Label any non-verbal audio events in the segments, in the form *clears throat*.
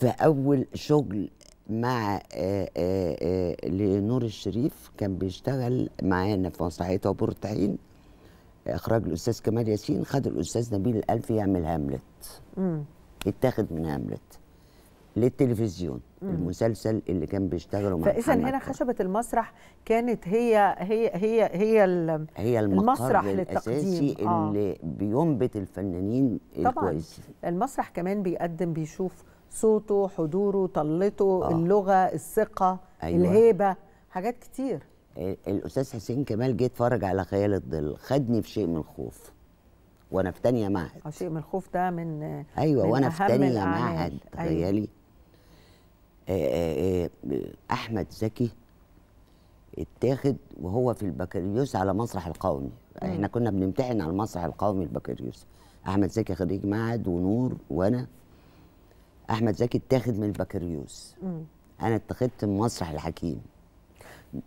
فاول شغل مع آه، آه، آه، لنور الشريف كان بيشتغل معانا في مسرحيه عبور الطحين اخراج الاستاذ كمال ياسين خد الاستاذ نبيل الالفي يعمل هاملت اتاخد من هاملت للتلفزيون مم. المسلسل اللي كان بيشتغله مع فاذا هنا خشبه المسرح كانت هي هي هي هي هي المسرح الاساسي اللي بينبت الفنانين طبعا الكويسين المسرح كمان بيقدم بيشوف صوته حضوره طلته آه. اللغه الثقه أيوة. الهيبه حاجات كتير آه، الاستاذ حسين كمال جه اتفرج على خيال الظل خدني في شيء من الخوف وانا في تانية معهد اه، شيء من الخوف ده من ايوه من وانا في تانية معهد أيوة. تخيلي أيوة. احمد زكي اتاخد وهو في البكالوريوس على مسرح القومي احنا كنا بنمتحن على المسرح القومي البكالوريوس احمد زكي خريج معهد ونور وانا احمد زكي اتاخد من البكالوريوس انا اتخذت من مسرح الحكيم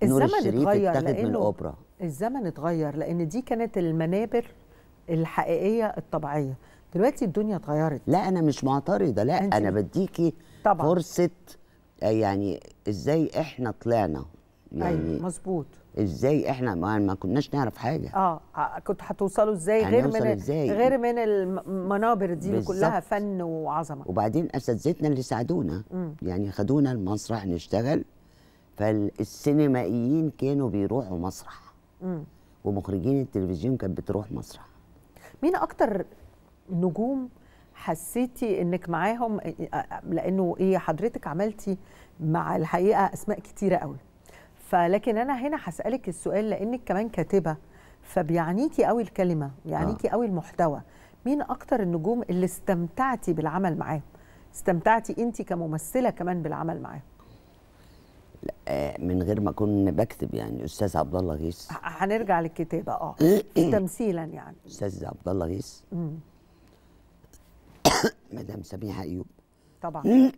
نور الشريف اتاخد من الاوبرا الزمن اتغير لان دي كانت المنابر الحقيقيه الطبيعيه دلوقتي الدنيا اتغيرت لا انا مش معترضه لا انا بديكي طبعا. فرصه آه، يعني ازاي احنا طلعنا أيوة، يعني أيوة مظبوط ازاي احنا ما كناش نعرف حاجه اه, آه، كنت هتوصلوا ازاي غير من إزاي؟ غير من المنابر دي كلها فن وعظمه وبعدين اساتذتنا اللي ساعدونا مم. يعني خدونا المسرح نشتغل فالسينمائيين كانوا بيروحوا مسرح ومخرجين التلفزيون كانت بتروح مسرح مين اكتر نجوم حسيتي انك معاهم لانه ايه حضرتك عملتي مع الحقيقه اسماء كتيره قوي فلكن انا هنا هسالك السؤال لانك كمان كاتبه فبيعنيكي قوي الكلمه بيعنيكي قوي آه. المحتوى مين اكتر النجوم اللي استمتعتي بالعمل معاهم استمتعتي انت كممثله كمان بالعمل معاهم آه، من غير ما اكون بكتب يعني استاذ عبد الله غيث هنرجع للكتابه اه *coughs* تمثيلا يعني استاذ عبد الله غيث *coughs* مدام سميحه ايوب طبعا *coughs*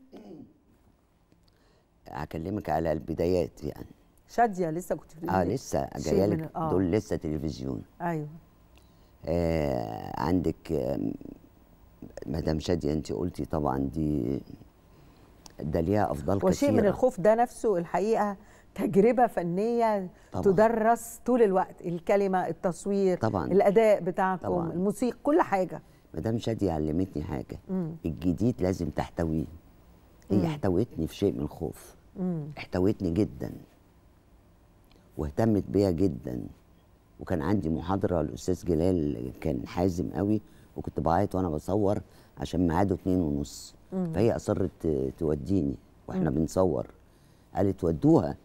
هكلمك على البدايات يعني شاديه لسه كنت في اه لسه جايه لك آه. دول لسه تلفزيون ايوه آه عندك آه مدام شاديه انت قلتي طبعا دي ده ليها افضال كتير وشيء من الخوف ده نفسه الحقيقه تجربه فنيه طبعا. تدرس طول الوقت الكلمه التصوير طبعا. الاداء بتاعكم طبعا. الموسيقى كل حاجه مدام شاديه علمتني حاجه مم. الجديد لازم تحتويه هي احتوتني في شيء من الخوف احتوتني جدا واهتمت بيا جدا وكان عندي محاضره الاستاذ جلال كان حازم قوي وكنت بعيط وانا بصور عشان ميعاده اتنين ونص مم. فهي اصرت توديني واحنا مم. بنصور قالت ودوها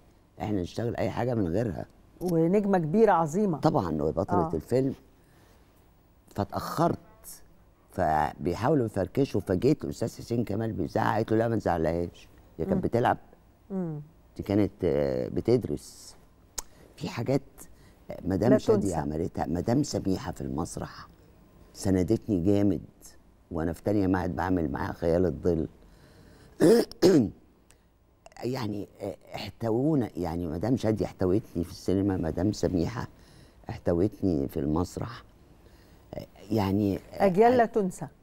احنا نشتغل اي حاجه من غيرها ونجمه كبيره عظيمه طبعا وبطله آه. الفيلم فاتاخرت فبيحاولوا يفركشوا فجيت الاستاذ حسين كمال بيزعق قالت له لا ما تزعلهاش هي كانت بتلعب مم. دي كانت آه، بتدرس في حاجات مدام شادي عملتها مدام سميحه في المسرح سندتني جامد وانا في تانية معهد بعمل معاها خيال الظل *clears throat* يعني آه، احتوونا يعني مدام شادي احتوتني في السينما مدام سميحه احتوتني في المسرح آه، يعني آه، اجيال لا تنسى